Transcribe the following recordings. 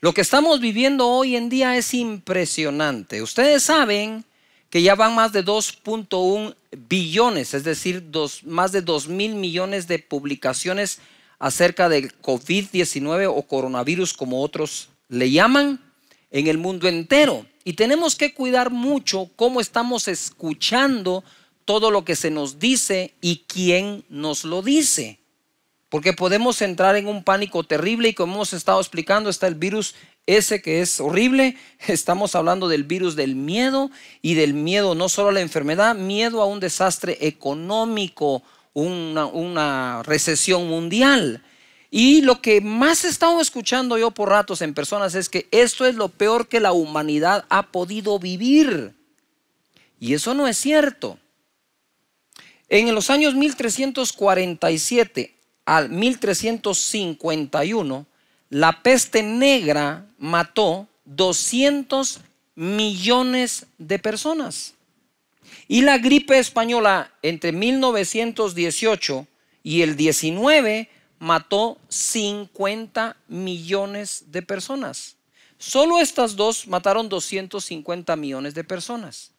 Lo que estamos viviendo hoy en día es impresionante. Ustedes saben que ya van más de 2.1 billones, es decir, más de 2 mil millones de publicaciones acerca del COVID-19 o coronavirus, como otros le llaman, en el mundo entero. Y tenemos que cuidar mucho cómo estamos escuchando todo lo que se nos dice y quién nos lo dice. Porque podemos entrar en un pánico terrible y como hemos estado explicando, está el virus ese que es horrible. Estamos hablando del virus del miedo y del miedo no solo a la enfermedad, miedo a un desastre económico, una, recesión mundial. Y lo que más he estado escuchando yo por ratos en personas es que esto es lo peor que la humanidad ha podido vivir. Y eso no es cierto. En los años 1347 al 1351, la peste negra mató 200 millones de personas. Y la gripe española entre 1918 y el 19 mató 50 millones de personas. Solo estas dos mataron 250 millones de personas.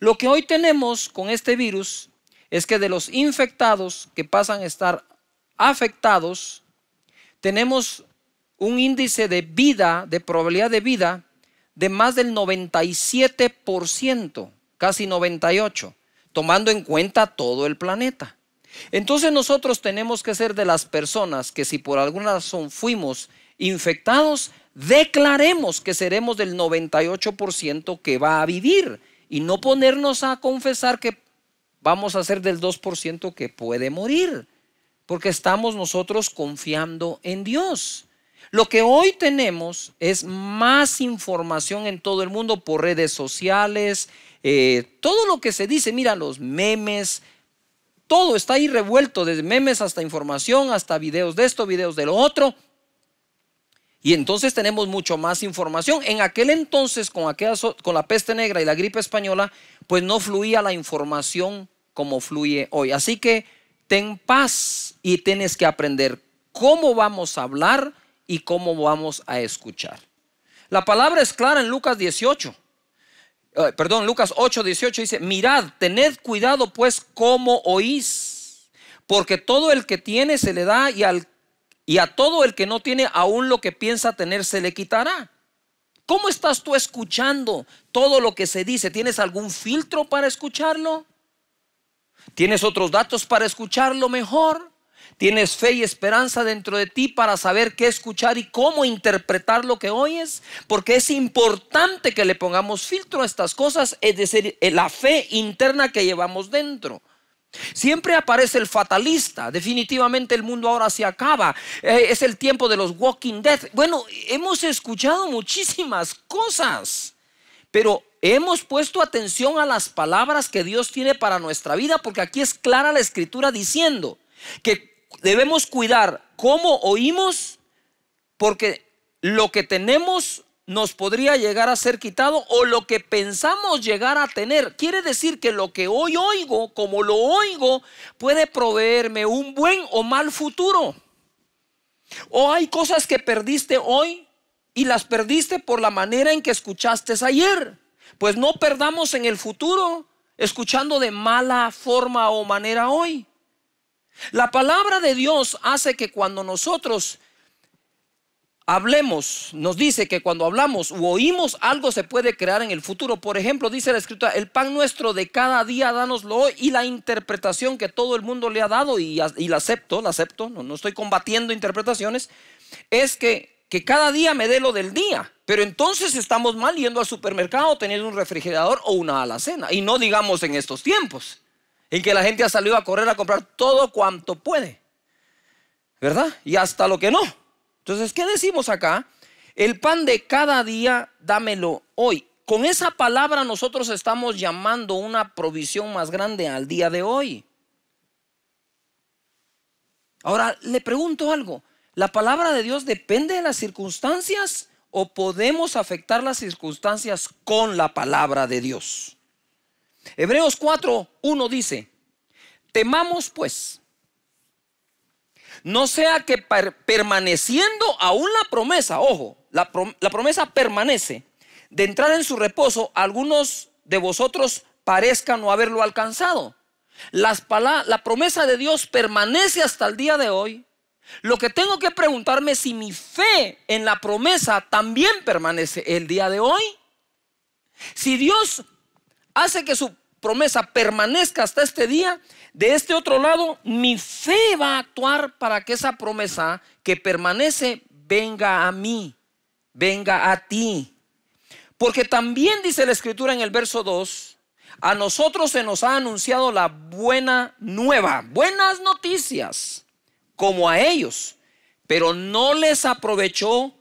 Lo que hoy tenemos con este virus es que de los infectados que pasan a estar afectados, tenemos un índice de vida, de probabilidad de vida, de más del 97%, casi 98%, tomando en cuenta todo el planeta. Entonces nosotros tenemos que ser de las personas que si por alguna razón fuimos infectados, declaremos que seremos del 98% que va a vivir y no ponernos a confesar que vamos a ser del 2% que puede morir porque estamos nosotros confiando en Dios. Lo que hoy tenemos es más información en todo el mundo por redes sociales, eh, todo lo que se dice, mira los memes, todo está ahí revuelto, desde memes hasta información, hasta videos de esto, videos de lo otro. Y entonces tenemos mucho más información. En aquel entonces, con, con la peste negra y la gripe española, pues no fluía la información como fluye hoy. Así que ten paz y tienes que aprender cómo vamos a hablar y cómo vamos a escuchar. La palabra es clara en Lucas 18. Eh, perdón, Lucas 8, 18 dice, mirad, tened cuidado pues cómo oís, porque todo el que tiene se le da y, y a todo el que no tiene aún lo que piensa tener se le quitará. ¿Cómo estás tú escuchando todo lo que se dice? ¿Tienes algún filtro para escucharlo? ¿Tienes otros datos para escucharlo mejor? ¿Tienes fe y esperanza dentro de ti para saber qué escuchar y cómo interpretar lo que oyes? Porque es importante que le pongamos filtro a estas cosas, es decir, eh, la fe interna que llevamos dentro. Siempre aparece el fatalista, definitivamente el mundo ahora se acaba, eh, es el tiempo de los Walking Dead. Bueno, hemos escuchado muchísimas cosas, pero Hemos puesto atención a las palabras que Dios tiene para nuestra vida, porque aquí es clara la escritura diciendo que debemos cuidar cómo oímos, porque lo que tenemos nos podría llegar a ser quitado o lo que pensamos llegar a tener. Quiere decir que lo que hoy oigo, como lo oigo, puede proveerme un buen o mal futuro. O hay cosas que perdiste hoy y las perdiste por la manera en que escuchaste ayer. Pues no perdamos en el futuro escuchando de mala forma o manera hoy. La palabra de Dios hace que cuando nosotros hablemos, nos dice que cuando hablamos o oímos algo se puede crear en el futuro. Por ejemplo, dice la escritura, el pan nuestro de cada día Danoslo hoy y la interpretación que todo el mundo le ha dado, y, la acepto, la acepto, no, estoy combatiendo interpretaciones, es que, que cada día me dé lo del día. Pero entonces estamos mal yendo al supermercado, tener un refrigerador o una alacena. Y no digamos en estos tiempos, en que la gente ha salido a correr a comprar todo cuanto puede. ¿Verdad? Y hasta lo que no. Entonces, ¿qué decimos acá? El pan de cada día, dámelo hoy. Con esa palabra nosotros estamos llamando una provisión más grande al día de hoy. Ahora, le pregunto algo. ¿La palabra de Dios depende de las circunstancias? o podemos afectar las circunstancias con la palabra de Dios. Hebreos 4:1 dice, temamos pues, no sea que permaneciendo aún la promesa, ojo, la, promesa permanece, de entrar en su reposo, algunos de vosotros parezcan no haberlo alcanzado. la promesa de Dios permanece hasta el día de hoy lo que tengo que preguntarme es si mi fe en la promesa también permanece el día de hoy. Si Dios hace que su promesa permanezca hasta este día, de este otro lado, mi fe va a actuar para que esa promesa que permanece venga a mí, venga a ti. Porque también dice la escritura en el verso 2, a nosotros se nos ha anunciado la buena nueva, buenas noticias como a ellos, pero no les aprovechó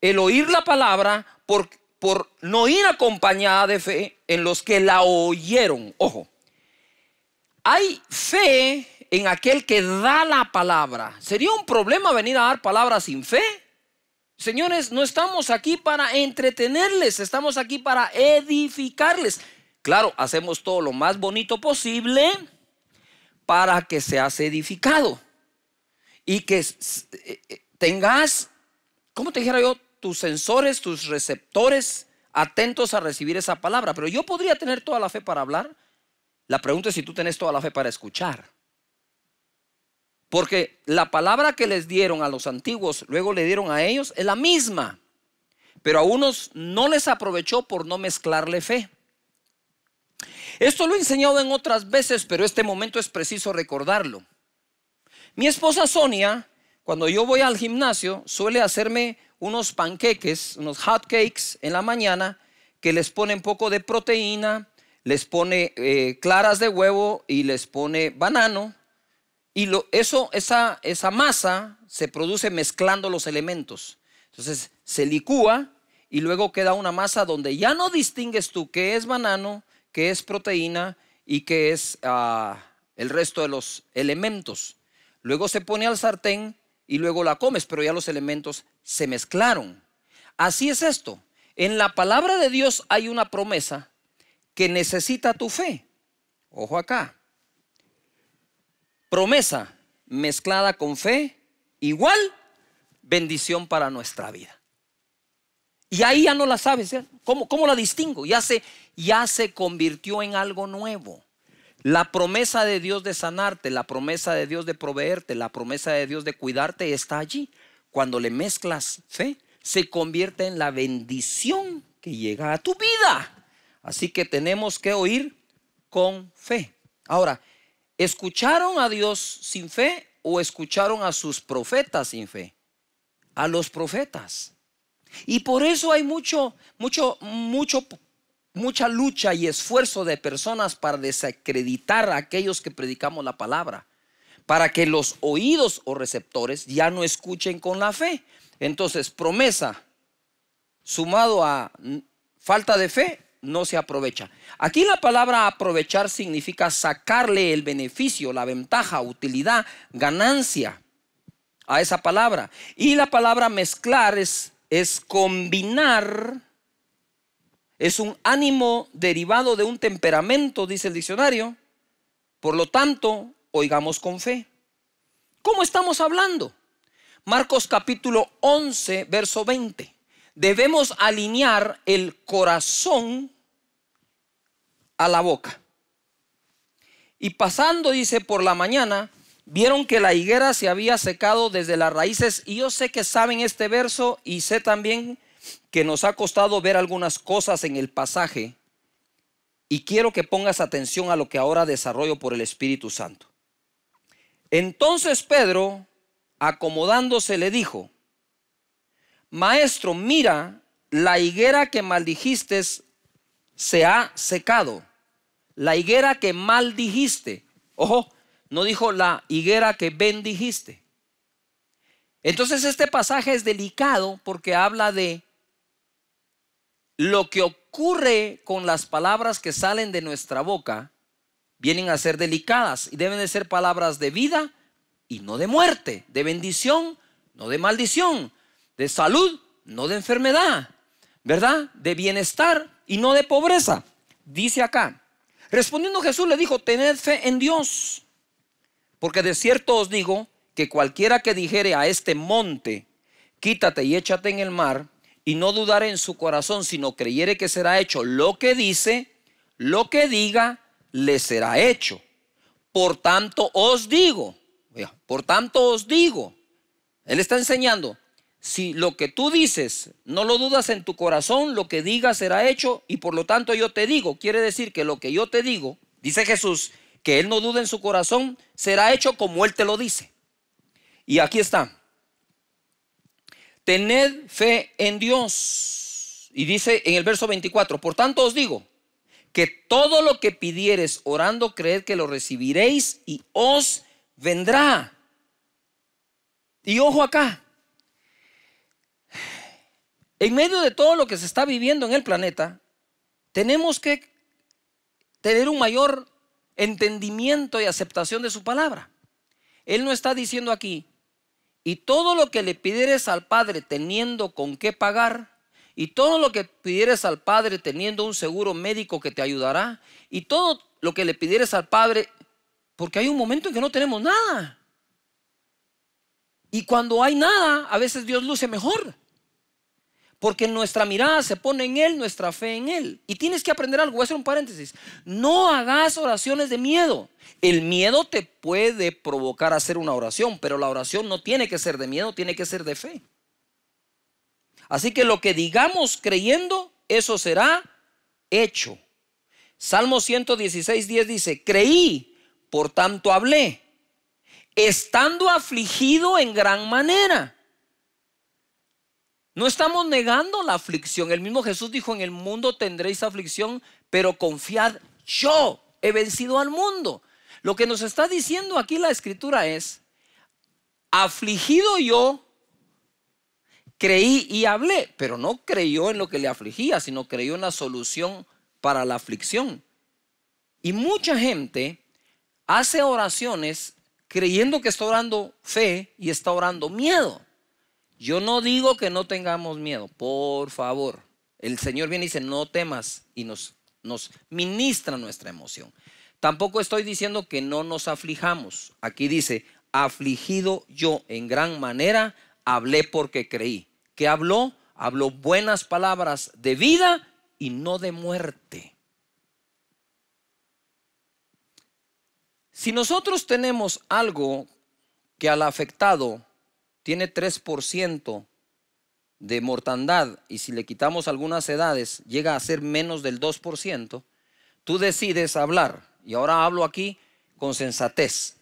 el oír la palabra por, por no ir acompañada de fe en los que la oyeron. Ojo, hay fe en aquel que da la palabra. ¿Sería un problema venir a dar palabra sin fe? Señores, no estamos aquí para entretenerles, estamos aquí para edificarles. Claro, hacemos todo lo más bonito posible para que seas edificado y que eh, eh, tengas, como te dijera yo, tus sensores, tus receptores atentos a recibir esa palabra. Pero yo podría tener toda la fe para hablar. La pregunta es si tú tenés toda la fe para escuchar. Porque la palabra que les dieron a los antiguos, luego le dieron a ellos, es la misma. Pero a unos no les aprovechó por no mezclarle fe. Esto lo he enseñado en otras veces, pero este momento es preciso recordarlo. Mi esposa Sonia, cuando yo voy al gimnasio, suele hacerme unos panqueques, unos hot cakes en la mañana, que les pone un poco de proteína, les pone eh, claras de huevo y les pone banano. Y lo, eso, esa, esa masa se produce mezclando los elementos. Entonces se licúa y luego queda una masa donde ya no distingues tú qué es banano, qué es proteína y qué es ah, el resto de los elementos. Luego se pone al sartén y luego la comes, pero ya los elementos se mezclaron. Así es esto. En la palabra de Dios hay una promesa que necesita tu fe. Ojo acá. Promesa mezclada con fe igual bendición para nuestra vida. Y ahí ya no la sabes. ¿Cómo, cómo la distingo? Ya se, ya se convirtió en algo nuevo. La promesa de Dios de sanarte, la promesa de Dios de proveerte, la promesa de Dios de cuidarte está allí. Cuando le mezclas fe, se convierte en la bendición que llega a tu vida. Así que tenemos que oír con fe. Ahora, ¿escucharon a Dios sin fe o escucharon a sus profetas sin fe? A los profetas. Y por eso hay mucho, mucho, mucho mucha lucha y esfuerzo de personas para desacreditar a aquellos que predicamos la palabra, para que los oídos o receptores ya no escuchen con la fe. Entonces, promesa sumado a falta de fe no se aprovecha. Aquí la palabra aprovechar significa sacarle el beneficio, la ventaja, utilidad, ganancia a esa palabra. Y la palabra mezclar es, es combinar es un ánimo derivado de un temperamento, dice el diccionario. Por lo tanto, oigamos con fe. ¿Cómo estamos hablando? Marcos capítulo 11, verso 20. Debemos alinear el corazón a la boca. Y pasando, dice, por la mañana, vieron que la higuera se había secado desde las raíces. Y yo sé que saben este verso y sé también que nos ha costado ver algunas cosas en el pasaje y quiero que pongas atención a lo que ahora desarrollo por el Espíritu Santo. Entonces Pedro, acomodándose, le dijo, Maestro, mira, la higuera que maldijiste se ha secado. La higuera que maldijiste. Ojo, no dijo la higuera que bendijiste. Entonces este pasaje es delicado porque habla de lo que ocurre con las palabras que salen de nuestra boca vienen a ser delicadas y deben de ser palabras de vida y no de muerte, de bendición, no de maldición, de salud, no de enfermedad, ¿verdad? De bienestar y no de pobreza. Dice acá, respondiendo Jesús le dijo, tened fe en Dios, porque de cierto os digo que cualquiera que dijere a este monte, quítate y échate en el mar, y no dudare en su corazón, sino creyere que será hecho lo que dice, lo que diga, le será hecho. Por tanto os digo, por tanto os digo, Él está enseñando, si lo que tú dices no lo dudas en tu corazón, lo que diga será hecho y por lo tanto yo te digo, quiere decir que lo que yo te digo, dice Jesús, que Él no duda en su corazón, será hecho como Él te lo dice. Y aquí está, tened fe en Dios. Y dice en el verso 24, por tanto os digo que todo lo que pidiereis orando, creed que lo recibiréis y os vendrá. Y ojo acá, en medio de todo lo que se está viviendo en el planeta, tenemos que tener un mayor entendimiento y aceptación de su palabra. Él no está diciendo aquí y todo lo que le pidieres al Padre teniendo con qué pagar, y todo lo que pidieres al Padre teniendo un seguro médico que te ayudará, y todo lo que le pidieres al Padre, porque hay un momento en que no tenemos nada. Y cuando hay nada, a veces Dios luce mejor. Porque nuestra mirada se pone en Él, nuestra fe en Él. Y tienes que aprender algo, voy a hacer un paréntesis. No hagas oraciones de miedo. El miedo te puede provocar hacer una oración, pero la oración no tiene que ser de miedo, tiene que ser de fe. Así que lo que digamos creyendo, eso será hecho. Salmo 116, 10 dice, creí, por tanto hablé, estando afligido en gran manera no estamos negando la aflicción. El mismo Jesús dijo, en el mundo tendréis aflicción, pero confiad, yo he vencido al mundo. Lo que nos está diciendo aquí la escritura es, afligido yo, creí y hablé, pero no creyó en lo que le afligía, sino creyó en la solución para la aflicción. Y mucha gente hace oraciones creyendo que está orando fe y está orando miedo. Yo no digo que no tengamos miedo, por favor. El Señor viene y dice, no temas y nos, nos ministra nuestra emoción. Tampoco estoy diciendo que no nos aflijamos. Aquí dice, afligido yo en gran manera, hablé porque creí. ¿Qué habló? Habló buenas palabras de vida y no de muerte. Si nosotros tenemos algo que al afectado tiene 3% de mortandad y si le quitamos algunas edades llega a ser menos del 2%, tú decides hablar. Y ahora hablo aquí con sensatez.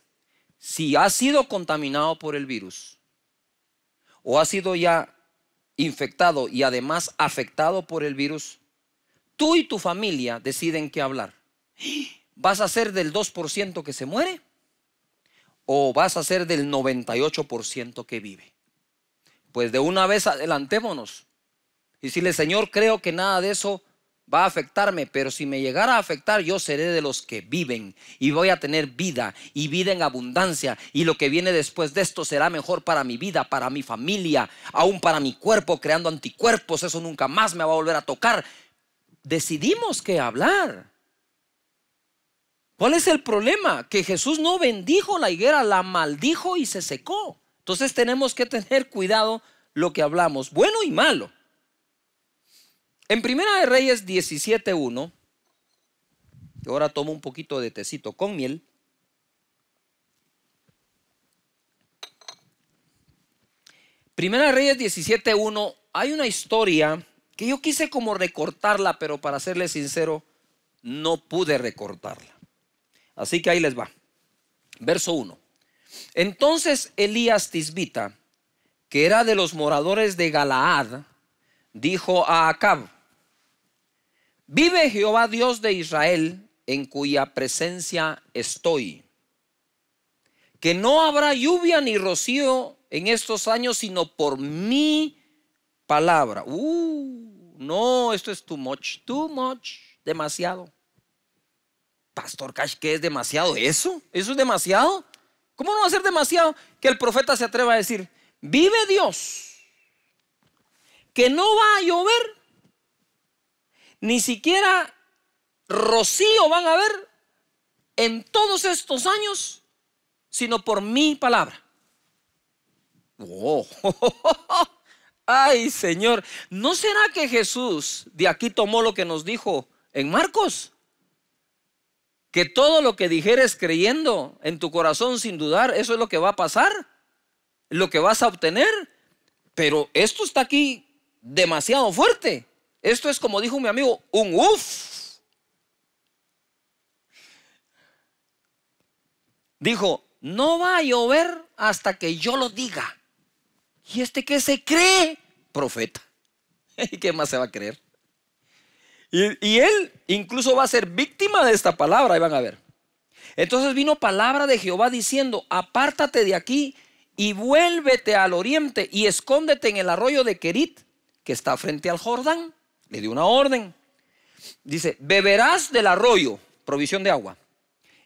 Si has sido contaminado por el virus o has sido ya infectado y además afectado por el virus, tú y tu familia deciden qué hablar. ¿Vas a ser del 2% que se muere? o vas a ser del 98% que vive. Pues de una vez adelantémonos y si le Señor, creo que nada de eso va a afectarme, pero si me llegara a afectar, yo seré de los que viven y voy a tener vida y vida en abundancia y lo que viene después de esto será mejor para mi vida, para mi familia, aún para mi cuerpo, creando anticuerpos, eso nunca más me va a volver a tocar. Decidimos que hablar. ¿Cuál es el problema? Que Jesús no bendijo la higuera, la maldijo y se secó. Entonces tenemos que tener cuidado lo que hablamos, bueno y malo. En Primera de Reyes 17.1, que ahora tomo un poquito de tecito con miel. Primera de Reyes 17.1, hay una historia que yo quise como recortarla, pero para serle sincero, no pude recortarla. Así que ahí les va. Verso 1. Entonces Elías Tisbita, que era de los moradores de Galaad, dijo a Acab, vive Jehová Dios de Israel, en cuya presencia estoy, que no habrá lluvia ni rocío en estos años, sino por mi palabra. Uh, no, esto es too much, too much, demasiado. Pastor Cash, ¿qué es demasiado? ¿Eso? ¿Eso es demasiado? ¿Cómo no va a ser demasiado que el profeta se atreva a decir, vive Dios, que no va a llover, ni siquiera rocío van a ver en todos estos años, sino por mi palabra? oh ¡Ay, Señor! ¿No será que Jesús de aquí tomó lo que nos dijo en Marcos? que todo lo que dijeres creyendo en tu corazón sin dudar, eso es lo que va a pasar, lo que vas a obtener. Pero esto está aquí demasiado fuerte. Esto es como dijo mi amigo, un uff. Dijo, no va a llover hasta que yo lo diga. ¿Y este que se cree? Profeta. ¿Y qué más se va a creer? Y, él incluso va a ser víctima de esta palabra, ahí van a ver. Entonces vino palabra de Jehová diciendo, apártate de aquí y vuélvete al oriente y escóndete en el arroyo de Kerit, que está frente al Jordán. Le dio una orden. Dice, beberás del arroyo, provisión de agua.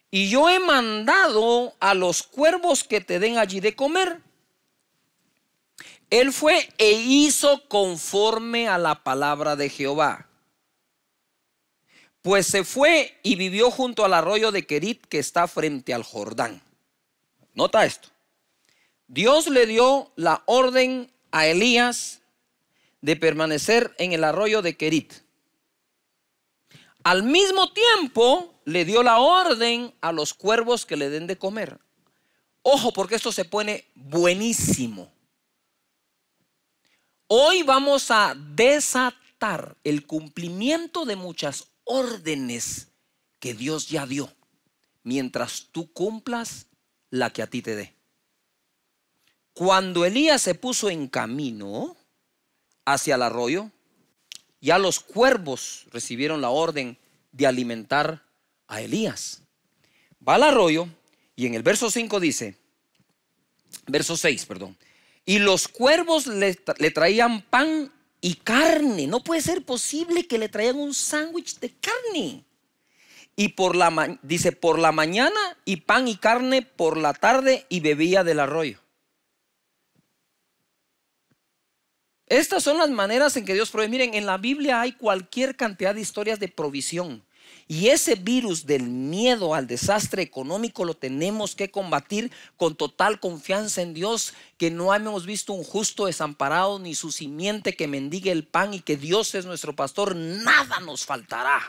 Y yo he mandado a los cuervos que te den allí de comer. Él fue e hizo conforme a la palabra de Jehová. Pues se fue y vivió junto al arroyo de Querit que está frente al Jordán. Nota esto. Dios le dio la orden a Elías de permanecer en el arroyo de Querit. Al mismo tiempo le dio la orden a los cuervos que le den de comer. Ojo, porque esto se pone buenísimo. Hoy vamos a desatar el cumplimiento de muchas órdenes que Dios ya dio, mientras tú cumplas la que a ti te dé. Cuando Elías se puso en camino hacia el arroyo, ya los cuervos recibieron la orden de alimentar a Elías. Va al arroyo y en el verso 5 dice, verso 6, perdón, y los cuervos le, le traían pan y carne. No puede ser posible que le traigan un sándwich de carne. Y por la dice por la mañana y pan y carne por la tarde y bebía del arroyo. Estas son las maneras en que Dios provee. Miren, en la Biblia hay cualquier cantidad de historias de provisión. Y ese virus del miedo al desastre económico lo tenemos que combatir con total confianza en Dios, que no hemos visto un justo desamparado ni su simiente que mendigue el pan y que Dios es nuestro pastor, nada nos faltará.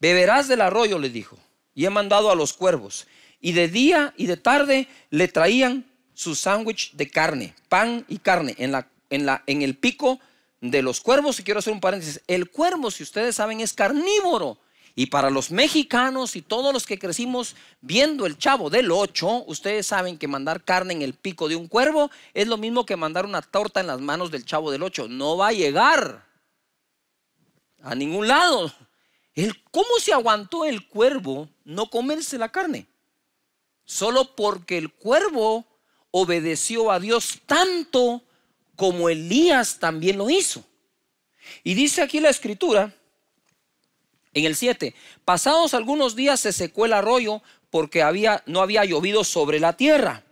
Beberás del arroyo, le dijo, y he mandado a los cuervos. Y de día y de tarde le traían su sándwich de carne, pan y carne, en, en el pico de los cuervos, y quiero hacer un paréntesis, el cuervo, si ustedes saben, es carnívoro. Y para los mexicanos y todos los que crecimos viendo el chavo del 8, ustedes saben que mandar carne en el pico de un cuervo es lo mismo que mandar una torta en las manos del chavo del 8. No va a llegar a ningún lado. ¿Cómo se aguantó el cuervo no comerse la carne? Solo porque el cuervo obedeció a Dios tanto como Elías también lo hizo. Y dice aquí la escritura, en el 7, pasados algunos días se secó el arroyo porque había, no había llovido sobre la tierra.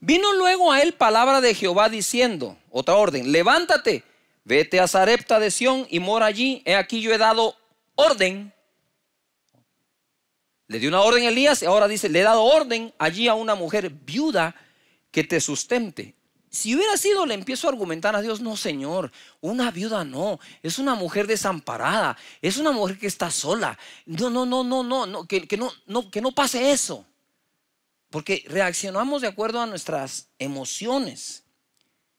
Vino luego a él palabra de Jehová diciendo, otra orden, levántate, vete a Zarepta de Sión y mora allí, he aquí yo he dado orden. Le dio una orden a Elías y ahora dice, le he dado orden allí a una mujer viuda que te sustente. Si hubiera sido, le empiezo a argumentar a Dios, no, Señor, una viuda no, es una mujer desamparada, es una mujer que está sola. No, no, no, no, no, que, que no, no, que no pase eso. Porque reaccionamos de acuerdo a nuestras emociones.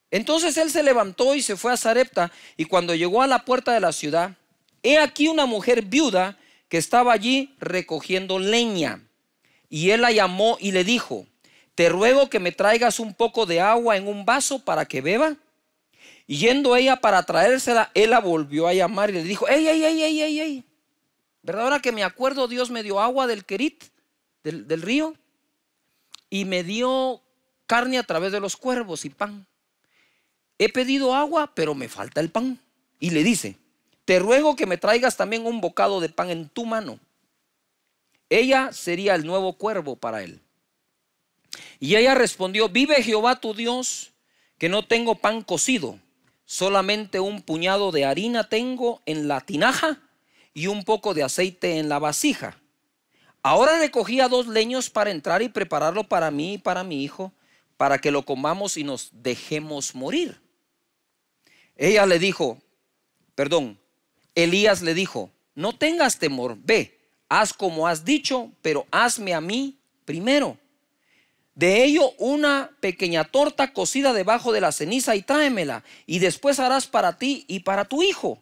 Entonces él se levantó y se fue a Zarepta, y cuando llegó a la puerta de la ciudad, he aquí una mujer viuda que estaba allí recogiendo leña. Y él la llamó y le dijo, te ruego que me traigas un poco de agua en un vaso para que beba. Y yendo ella para traérsela, él la volvió a llamar y le dijo, ey, ey, ey, ey, ey, ¿Verdad? Ahora que me acuerdo, Dios me dio agua del querit, del río, y me dio carne a través de los cuervos y pan. He pedido agua, pero me falta el pan. Y le dice, te ruego que me traigas también un bocado de pan en tu mano. Ella sería el nuevo cuervo para él. Y ella respondió, vive Jehová tu Dios, que no tengo pan cocido, solamente un puñado de harina tengo en la tinaja y un poco de aceite en la vasija. Ahora recogía dos leños para entrar y prepararlo para mí y para mi hijo, para que lo comamos y nos dejemos morir. Ella le dijo, perdón, Elías le dijo, no tengas temor, ve, haz como has dicho, pero hazme a mí primero de ello una pequeña torta cocida debajo de la ceniza y tráemela, y después harás para ti y para tu hijo.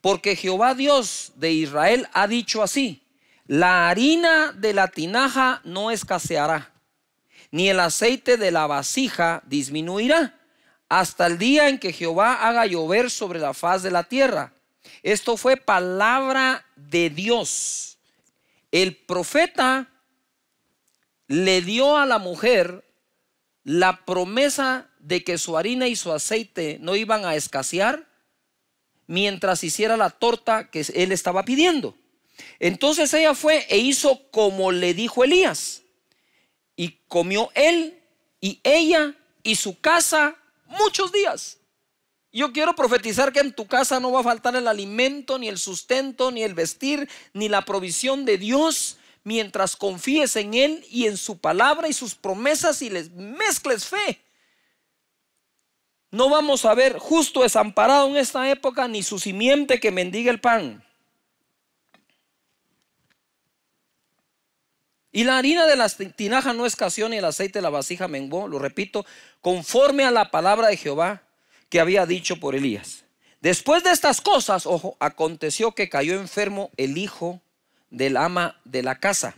Porque Jehová Dios de Israel ha dicho así, la harina de la tinaja no escaseará, ni el aceite de la vasija disminuirá, hasta el día en que Jehová haga llover sobre la faz de la tierra. Esto fue palabra de Dios. El profeta le dio a la mujer la promesa de que su harina y su aceite no iban a escasear mientras hiciera la torta que él estaba pidiendo. Entonces ella fue e hizo como le dijo Elías. Y comió él y ella y su casa muchos días. Yo quiero profetizar que en tu casa no va a faltar el alimento, ni el sustento, ni el vestir, ni la provisión de Dios mientras confíes en Él y en su palabra y sus promesas y les mezcles fe. No vamos a ver justo desamparado en esta época ni su simiente que mendiga el pan. Y la harina de las tinajas no escaseó ni el aceite de la vasija menguó, lo repito, conforme a la palabra de Jehová que había dicho por Elías. Después de estas cosas, ojo, aconteció que cayó enfermo el hijo del ama de la casa,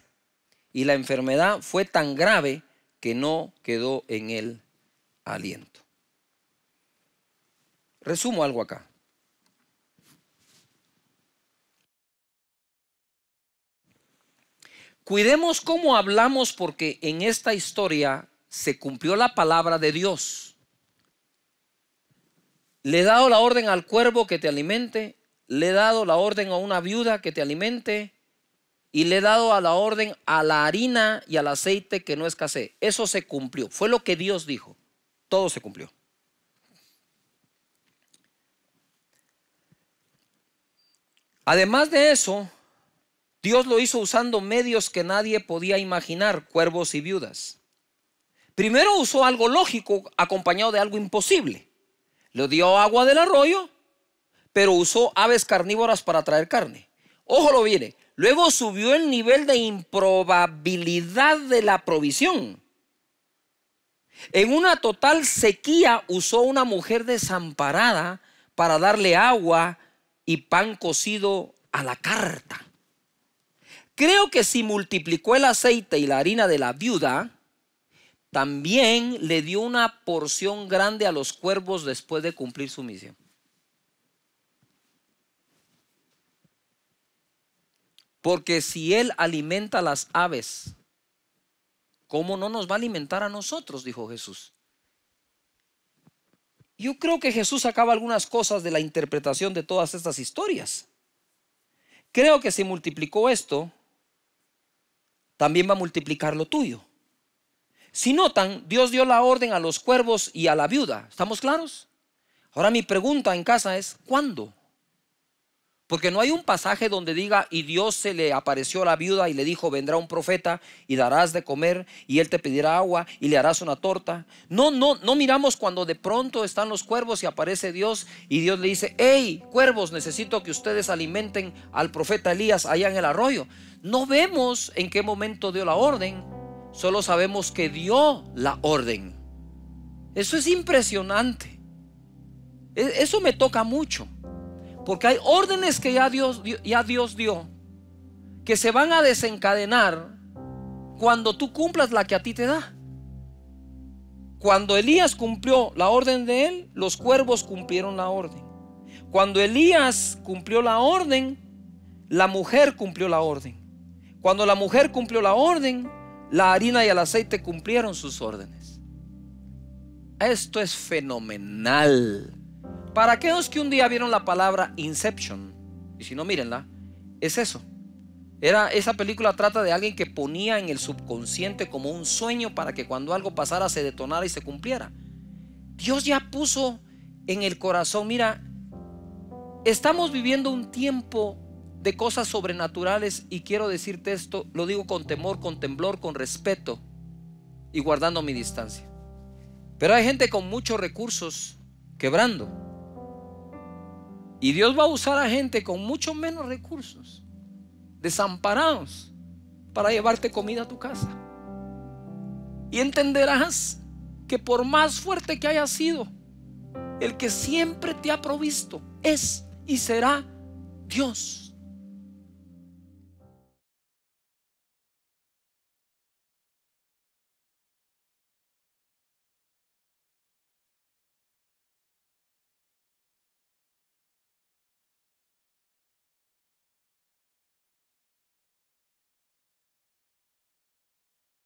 y la enfermedad fue tan grave que no quedó en él aliento. Resumo algo acá. Cuidemos cómo hablamos porque en esta historia se cumplió la palabra de Dios. Le he dado la orden al cuervo que te alimente, le he dado la orden a una viuda que te alimente, y le he dado a la orden a la harina y al aceite que no escasee. Eso se cumplió. Fue lo que Dios dijo. Todo se cumplió. Además de eso, Dios lo hizo usando medios que nadie podía imaginar, cuervos y viudas. Primero usó algo lógico acompañado de algo imposible. Le dio agua del arroyo, pero usó aves carnívoras para traer carne. Ojo lo viene, Luego subió el nivel de improbabilidad de la provisión. En una total sequía usó una mujer desamparada para darle agua y pan cocido a la carta. Creo que si multiplicó el aceite y la harina de la viuda, también le dio una porción grande a los cuervos después de cumplir su misión. Porque si Él alimenta a las aves, ¿cómo no nos va a alimentar a nosotros? Dijo Jesús. Yo creo que Jesús sacaba algunas cosas de la interpretación de todas estas historias. Creo que si multiplicó esto, también va a multiplicar lo tuyo. Si notan, Dios dio la orden a los cuervos y a la viuda. ¿Estamos claros? Ahora mi pregunta en casa es, ¿cuándo? Porque no hay un pasaje donde diga, y Dios se le apareció a la viuda y le dijo, vendrá un profeta y darás de comer y él te pedirá agua y le harás una torta. No, no, no miramos cuando de pronto están los cuervos y aparece Dios y Dios le dice, hey, cuervos, necesito que ustedes alimenten al profeta Elías allá en el arroyo. No vemos en qué momento dio la orden, solo sabemos que dio la orden. Eso es impresionante. E, eso me toca mucho. Porque hay órdenes que ya Dios, ya Dios dio que se van a desencadenar cuando tú cumplas la que a ti te da. Cuando Elías cumplió la orden de él, los cuervos cumplieron la orden. Cuando Elías cumplió la orden, la mujer cumplió la orden. Cuando la mujer cumplió la orden, la harina y el aceite cumplieron sus órdenes. Esto es fenomenal. Para aquellos que un día vieron la palabra Inception, y si no, mírenla, es eso. Era, esa película trata de alguien que ponía en el subconsciente como un sueño para que cuando algo pasara se detonara y se cumpliera. Dios ya puso en el corazón, mira, estamos viviendo un tiempo de cosas sobrenaturales y quiero decirte esto, lo digo con temor, con temblor, con respeto y guardando mi distancia. Pero hay gente con muchos recursos quebrando y Dios va a usar a gente con mucho menos recursos, desamparados, para llevarte comida a tu casa. Y entenderás que por más fuerte que haya sido, el que siempre te ha provisto es y será Dios.